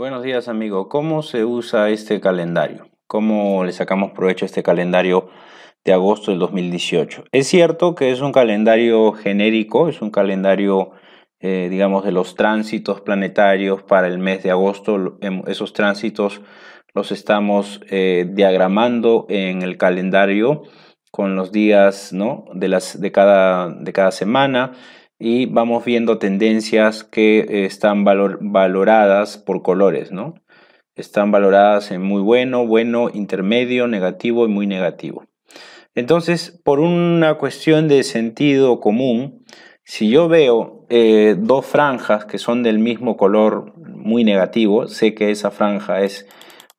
Buenos días amigo, ¿cómo se usa este calendario? ¿Cómo le sacamos provecho a este calendario de agosto del 2018? Es cierto que es un calendario genérico, es un calendario, eh, digamos, de los tránsitos planetarios para el mes de agosto. Em, esos tránsitos los estamos eh, diagramando en el calendario con los días ¿no? de, las, de, de cada semana y vamos viendo tendencias que eh, están valoradas por colores, ¿no? Están valoradas en muy bueno, bueno, intermedio, negativo y muy negativo. Entonces, por una cuestión de sentido común, si yo veo eh, dos franjas que son del mismo color muy negativo, sé que esa franja es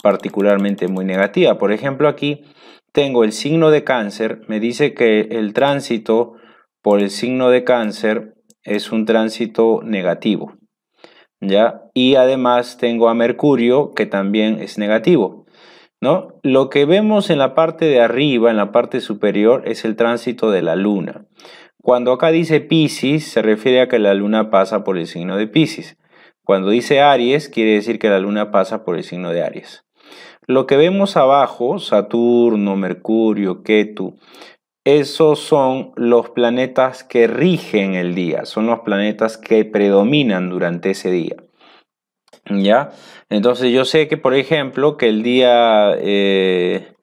particularmente muy negativa. Por ejemplo, aquí tengo el signo de cáncer, me dice que el tránsito por el signo de cáncer es un tránsito negativo. ¿ya? Y además tengo a Mercurio que también es negativo. ¿no? Lo que vemos en la parte de arriba, en la parte superior, es el tránsito de la Luna. Cuando acá dice Pisces, se refiere a que la Luna pasa por el signo de Pisces. Cuando dice Aries, quiere decir que la Luna pasa por el signo de Aries. Lo que vemos abajo, Saturno, Mercurio, Ketu, esos son los planetas que rigen el día, son los planetas que predominan durante ese día. ¿Ya? Entonces yo sé que, por ejemplo, que el día, eh,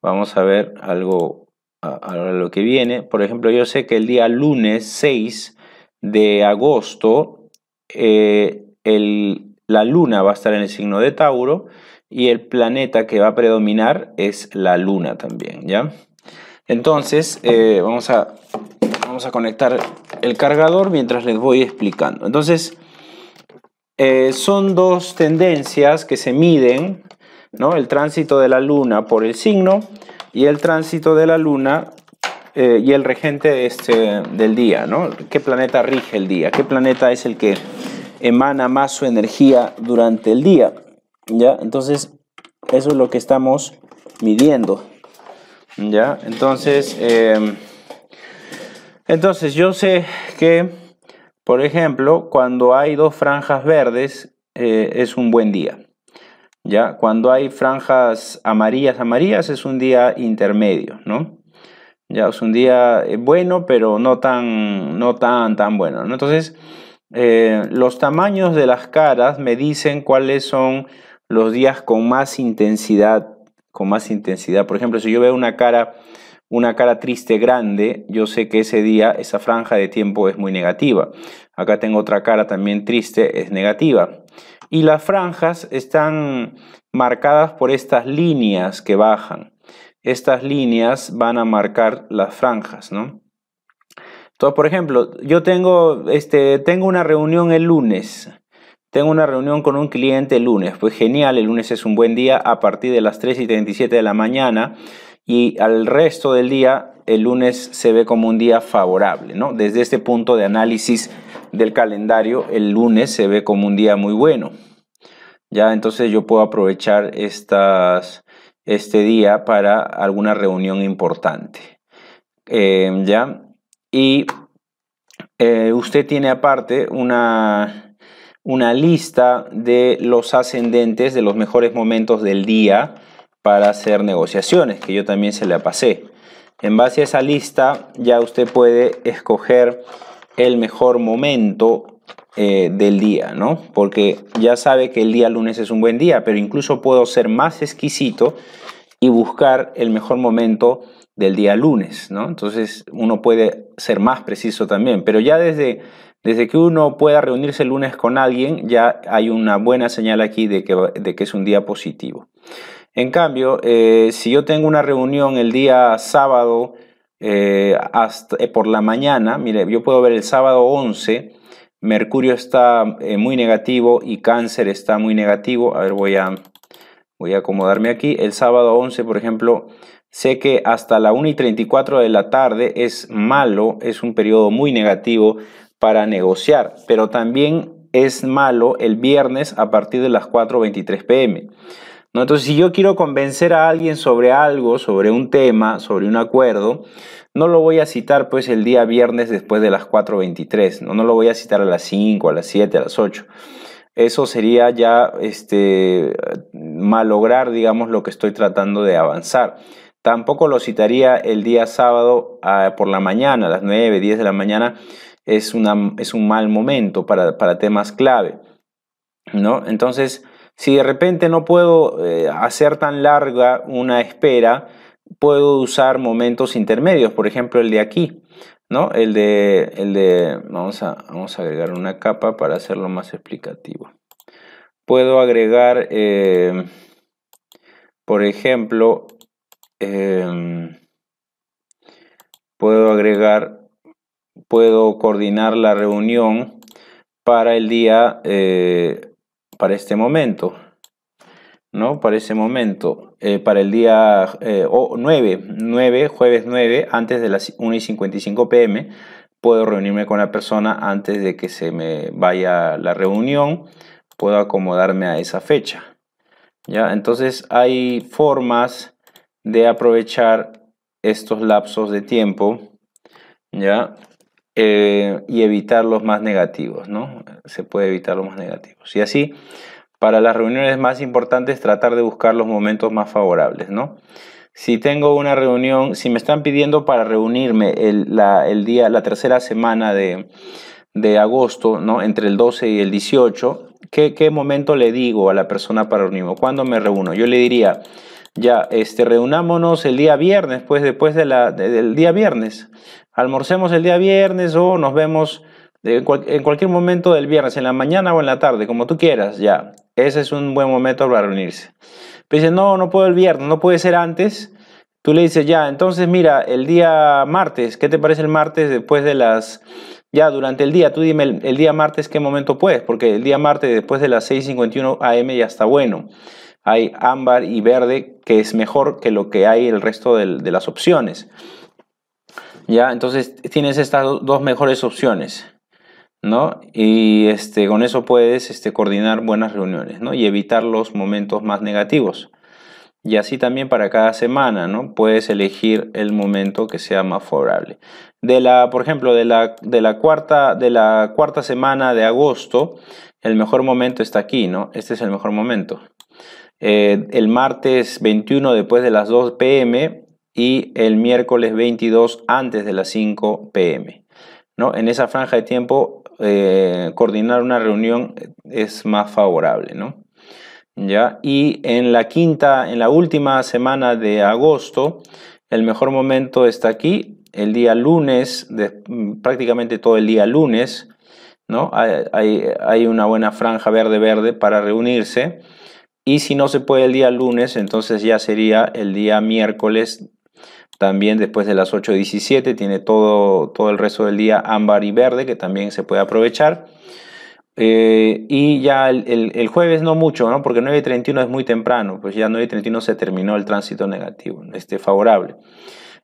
vamos a ver algo a, lo que viene, por ejemplo, yo sé que el día lunes 6 de agosto, eh, la luna va a estar en el signo de Tauro y el planeta que va a predominar es la luna también, ¿ya? Entonces, eh, vamos, a, vamos a conectar el cargador mientras les voy explicando. Entonces, eh, son dos tendencias que se miden, ¿no? el tránsito de la luna por el signo y el tránsito de la luna eh, y el regente este del día, ¿no? ¿Qué planeta rige el día? ¿Qué planeta es el que emana más su energía durante el día? ¿Ya? Entonces, eso es lo que estamos midiendo. ¿Ya? Entonces, em, entonces yo sé que, por ejemplo, cuando hay dos franjas verdes eh, es un buen día. ¿Ya? Cuando hay franjas amarillas, amarillas es un día intermedio, Ya es un día eh, bueno, pero no tan, no tan, tan bueno. Entonces, eh, los tamaños de las caras me dicen cuáles son los días con más intensidad con más intensidad. Por ejemplo, si yo veo una cara, una cara triste grande, yo sé que ese día esa franja de tiempo es muy negativa. Acá tengo otra cara también triste, es negativa. Y las franjas están marcadas por estas líneas que bajan. Estas líneas van a marcar las franjas, ¿no? Entonces, por ejemplo, yo tengo, este, tengo una reunión el lunes tengo una reunión con un cliente el lunes. Pues genial, el lunes es un buen día a partir de las 3 y 37 de la mañana y al resto del día el lunes se ve como un día favorable, ¿no? Desde este punto de análisis del calendario, el lunes se ve como un día muy bueno. Ya entonces yo puedo aprovechar estas, este día para alguna reunión importante. Em, ya, y eh, usted tiene aparte una una lista de los ascendentes de los mejores momentos del día para hacer negociaciones, que yo también se la pasé. En base a esa lista ya usted puede escoger el mejor momento eh, del día, ¿no? Porque ya sabe que el día lunes es un buen día, pero incluso puedo ser más exquisito y buscar el mejor momento del día lunes, ¿no? Entonces uno puede ser más preciso también, pero ya desde, desde que uno pueda reunirse el lunes con alguien, ya hay una buena señal aquí de que, de que es un día positivo. En cambio, eh, si yo tengo una reunión el día sábado eh, eh, por la mañana, mire, yo puedo ver el sábado 11, Mercurio está muy negativo y Cáncer está muy negativo. A ver, voy a, voy a acomodarme aquí. El sábado 11, por ejemplo, Sé que hasta la 1 y 34 de la tarde es malo, es un periodo muy negativo para negociar, pero también es malo el viernes a partir de las 4.23 pm. Entonces, si yo quiero convencer a alguien sobre algo, sobre un tema, sobre un acuerdo, no lo voy a citar pues el día viernes después de las 4.23, ¿no? no lo voy a citar a las 5, a las 7, a las 8. Eso sería ya este, malograr, digamos, lo que estoy tratando de avanzar. Tampoco lo citaría el día sábado ah, por la mañana, a las 9, 10 de la mañana. Es, es un mal momento para, temas clave. ¿no? Entonces, si de repente no puedo eh, hacer tan larga una espera, puedo usar momentos intermedios, por ejemplo el de aquí, ¿no? El de, el de vamos, a, vamos a agregar una capa para hacerlo más explicativo. Puedo agregar, eh, por ejemplo, Em, puedo agregar, puedo coordinar la reunión para el día, eh, para este momento, ¿no? Para ese momento, eh, para el día 9, eh, jueves 9, antes de las 1 y 55 pm, puedo reunirme con la persona antes de que se me vaya la reunión, puedo acomodarme a esa fecha. ¿Ya? Entonces hay formas de aprovechar estos lapsos de tiempo, eh, y evitar los más negativos, ¿no? Se puede evitar los más negativos. Y así, para las reuniones más importantes, tratar de buscar los momentos más favorables, Si tengo una reunión, si me están pidiendo para reunirme el, la, día, la tercera semana de, agosto, ¿no? Entre el 12 y el 18, ¿qué, ¿qué momento le digo a la persona para reunirme? ¿Cuándo me reúno? Yo le diría, ya, este, reunámonos el día viernes, pues después de la, del día viernes. Almorcemos el día viernes o nos vemos en, cualquier momento del viernes, en la mañana o en la tarde, como tú quieras, ya. Ese es un buen momento para reunirse. Pero dice, no, no puedo el viernes, no puede ser antes. Tú le dices, ya, entonces mira, el día martes, ¿qué te parece el martes después de las ya durante el día, tú dime el, el, día martes qué momento puedes, porque el día martes después de las 6.51 am ya está bueno. Hay ámbar y verde que es mejor que lo que hay el resto de, las opciones. ¿Ya? Entonces tienes estas dos mejores opciones, ¿no? Y este, con eso puedes este, coordinar buenas reuniones, ¿no? Y evitar los momentos más negativos. Y así también para cada semana, ¿no? Puedes elegir el momento que sea más favorable. De la, por ejemplo, de la, de la, cuarta, de la cuarta semana de agosto, el mejor momento está aquí, ¿no? Este es el mejor momento. Eh, el martes 21 después de las 2 pm y el miércoles 22 antes de las 5 pm. ¿no? En esa franja de tiempo, eh, coordinar una reunión es más favorable. ¿no? ¿Ya? Y en la quinta, en la última semana de agosto, el mejor momento está aquí, el día lunes, prácticamente todo el día lunes, ¿no? hay una buena franja verde-verde para reunirse. Y si no se puede el día lunes, entonces ya sería el día miércoles, también después de las 8.17, tiene todo, todo el resto del día ámbar y verde, que también se puede aprovechar. Eh, y ya el, jueves no mucho, ¿no? porque 9.31 es muy temprano, pues ya 9.31 se terminó el tránsito negativo, este, favorable.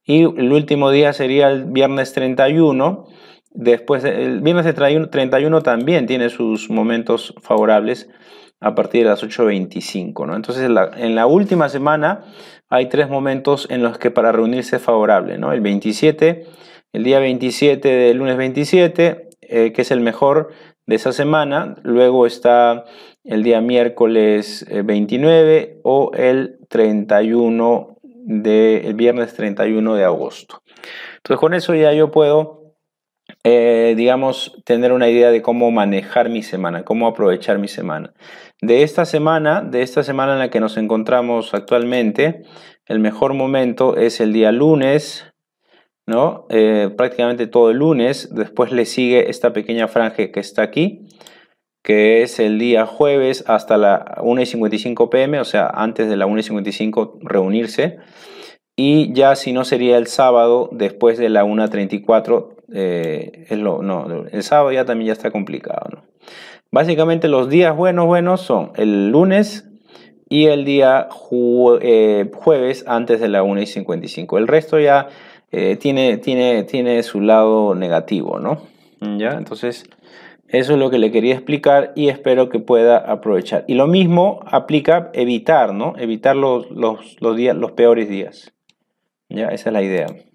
Y el último día sería el viernes 31. Después, el viernes 31 también tiene sus momentos favorables a partir de las 8.25. ¿no? Entonces, en la, última semana hay tres momentos en los que para reunirse es favorable. ¿no? El 27, el día 27 del lunes 27, eh, que es el mejor de esa semana. Luego está el día miércoles 29 eh, o el 31 de, el viernes 31 de agosto. Entonces, con eso ya yo puedo eh, digamos, tener una idea de cómo manejar mi semana, cómo aprovechar mi semana. De esta semana, de esta semana en la que nos encontramos actualmente, el mejor momento es el día lunes, ¿no? Eh, prácticamente todo el lunes. Después le sigue esta pequeña franja que está aquí, que es el día jueves hasta la 1.55 pm, o sea, antes de la 1.55 reunirse. Y ya si no sería el sábado después de la 1.34 es eh, lo, no, el sábado ya también ya está complicado, Básicamente los días buenos, buenos son el lunes y el día eh, jueves antes de la 1 y 55. El resto ya eh, tiene, tiene, tiene su lado negativo, ¿no? ¿Ya? Entonces, eso es lo que le quería explicar y espero que pueda aprovechar. Y lo mismo aplica evitar, ¿no? Evitar los, los días, los peores días. Ya, esa es la idea.